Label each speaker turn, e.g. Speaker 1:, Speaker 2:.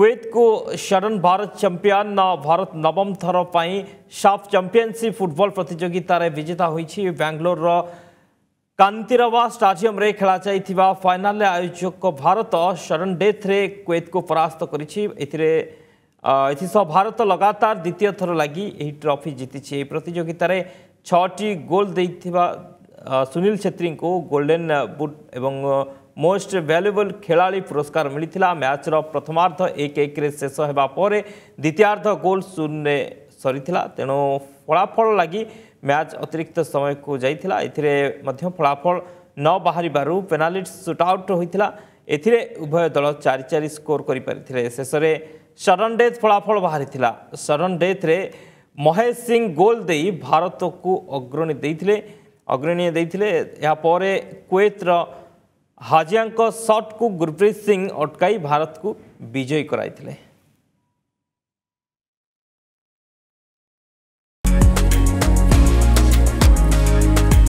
Speaker 1: ಕ್ವೇತ್ಕು Sharan Bharat champion ಭಾರತ ನವಮ ಥರ ପାଇଁ ସାଫ୍ ଚାମ୍ପିଅନସିପ୍ ଫୁଟବଲ ପ୍ରତିଯୋଗିତାରେ ବିଜେତା ହୋଇଛି ବାଙ୍ଗାଲୋରର କାନ୍ତିରବା ଷ୍ଟାଡିୟମ୍ରେ ଖେଳାଯାଇଥିବା ଫାଇନାଲରେ ଆୟୋଜକ ଭାରତ ଶରଣ ଡେଥ୍ରେ କ୍ୱେତ୍କୁ ପରାସ୍ତ କରିଛି ଏଥିରେ ଏଥିସହ ଭାରତ ଲଗାତାର ଦ୍ୱିତୀୟ ଥର ଲାଗି ଏହି ଟ୍ରଫି ଜିତିଛି ଏହି ପ୍ରତିଯୋଗିତାରେ ଛଅଟି ଗୋଲ୍ ଦେଇଥିବା ସୁନୀଲ ଛେତ୍ରୀଙ୍କୁ ଗୋଲ୍ଡେନ୍ ବୁଟ୍ ଏବଂ ମୋଷ୍ଟ ଭ୍ୟାଲୁଏବୁଲ୍ ଖେଳାଳି ପୁରସ୍କାର ମିଳିଥିଲା ମ୍ୟାଚ୍ର ପ୍ରଥମାର୍ଦ୍ଧ ଏକ ଏକରେ ଶେଷ ହେବା ପରେ ଦ୍ୱିତୀୟାର୍ଦ୍ଧ ଗୋଲ୍ ଶୂନରେ ସରିଥିଲା ତେଣୁ ଫଳାଫଳ ଲାଗି ମ୍ୟାଚ୍ ଅତିରିକ୍ତ ସମୟକୁ ଯାଇଥିଲା ଏଥିରେ ମଧ୍ୟ ଫଳାଫଳ ନ ବାହାରିବାରୁ ପେନାଲିଟି ସୁଟ୍ଆଉଟ୍ ହୋଇଥିଲା ଏଥିରେ ଉଭୟ ଦଳ ଚାରି ଚାରି ସ୍କୋର କରିପାରିଥିଲେ ଶେଷରେ ସଡନ୍ ଡେଥ୍ ଫଳାଫଳ ବାହାରିଥିଲା ସଡନ୍ ଡେଥ୍ରେ ମହେଶ ସିଂ ଗୋଲ୍ ଦେଇ ଭାରତକୁ ଅଗ୍ରଣୀ ଦେଇଥିଲେ ଅଗ୍ରଣୀ ଦେଇଥିଲେ ଏହାପରେ କୁଏତ୍ର हाजिया सट को गुरप्रीत सिंह अटकई भारत को विजयी कराई